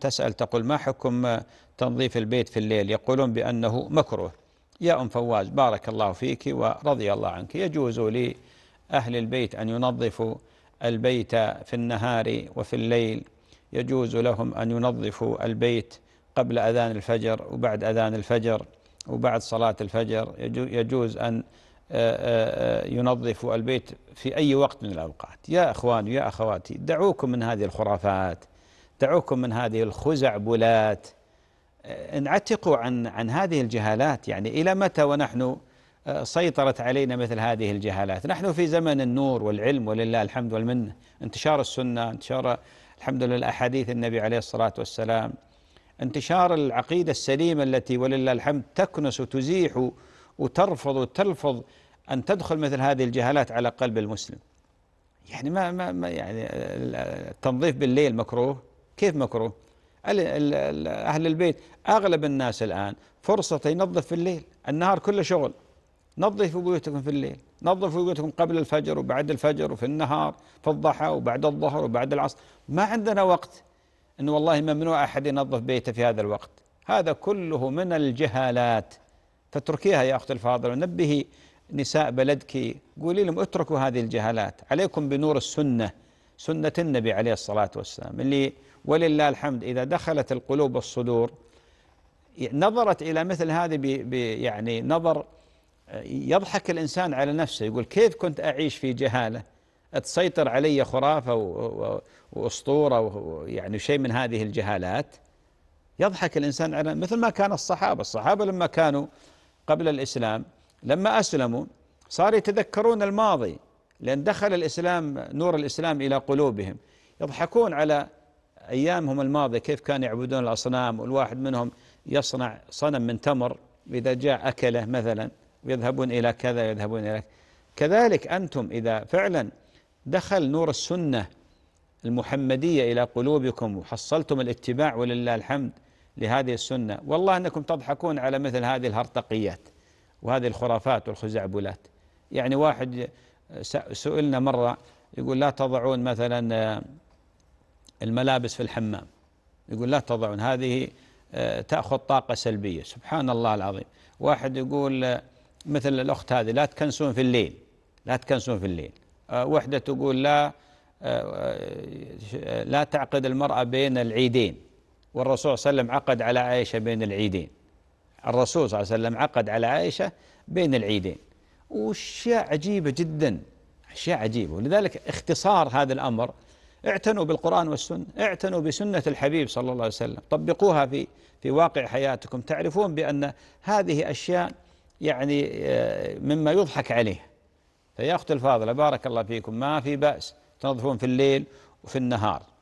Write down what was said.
تسأل تقول ما حكم تنظيف البيت في الليل يقولون بأنه مكروه يا أم فواز بارك الله فيك ورضي الله عنك يجوز لأهل البيت أن ينظفوا البيت في النهار وفي الليل يجوز لهم أن ينظفوا البيت قبل أذان الفجر وبعد أذان الفجر وبعد صلاة الفجر يجوز أن ينظفوا البيت في أي وقت من الأوقات يا أخواني يا أخواتي دعوكم من هذه الخرافات دعوكم من هذه الخزعبلات انعتقوا آه، عن عن هذه الجهالات يعني الى متى ونحن آه، سيطرت علينا مثل هذه الجهالات نحن في زمن النور والعلم ولله الحمد والمنه انتشار السنه انتشار الحمد لله احاديث النبي عليه الصلاه والسلام انتشار العقيده السليمه التي ولله الحمد تكنس وتزيح وترفض وتلفظ ان تدخل مثل هذه الجهالات على قلب المسلم يعني ما ما يعني آه، التنظيف بالليل مكروه كيف مكروه أهل البيت أغلب الناس الآن فرصة ينظف في الليل النهار كله شغل نظفوا بيوتكم في الليل نظفوا بيوتكم قبل الفجر وبعد الفجر وفي النهار في الضحى وبعد الظهر وبعد العصر ما عندنا وقت أنه والله ممنوع أحد ينظف بيته في هذا الوقت هذا كله من الجهالات فاتركيها يا أخت الفاضلة ونبهي نساء بلدك قولي لهم اتركوا هذه الجهالات عليكم بنور السنه سنة النبي عليه الصلاة والسلام اللي ولله الحمد إذا دخلت القلوب الصدور نظرت إلى مثل هذه يعني نظر آه، يضحك الإنسان على نفسه يقول كيف كنت أعيش في جهالة تسيطر علي خرافة وأسطورة ويعني شيء من هذه الجهالات يضحك الإنسان على مثل ما كان الصحابة الصحابة لما كانوا قبل الإسلام لما أسلموا صار يتذكرون الماضي لأن دخل الإسلام نور الإسلام إلى قلوبهم يضحكون على أيامهم الماضية كيف كانوا يعبدون الأصنام والواحد منهم يصنع صنم من تمر إذا جاء أكله مثلا ويذهبون إلى كذا يذهبون إلى كذلك أنتم إذا فعلا دخل نور السنة المحمدية إلى قلوبكم وحصلتم الاتباع ولله الحمد لهذه السنة والله أنكم تضحكون على مثل هذه الهرطقيات وهذه الخرافات والخزعبلات يعني واحد سئلنا مرة يقول لا تضعون مثلا آه، الملابس في الحمام يقول لا تضعون هذه آه، تأخذ طاقة سلبية سبحان الله العظيم واحد يقول آه، مثل الأخت هذه لا تكنسون في الليل لا تكنسون في الليل وحدة تقول لا لا تعقد المرأة بين العيدين والرسول صلى الله عليه وسلم عقد على عائشة بين العيدين الرسول صلى الله عليه وسلم عقد على عائشة بين العيدين واشياء عجيبه جدا اشياء عجيبه ولذلك اختصار هذا الامر اعتنوا بالقران والسنه، اعتنوا بسنه الحبيب صلى الله عليه وسلم، طبقوها في في واقع حياتكم، تعرفون بان هذه اشياء يعني آه، مما يضحك عليه. فيا اختي الفاضله بارك الله فيكم ما في باس تنظفون في الليل وفي النهار.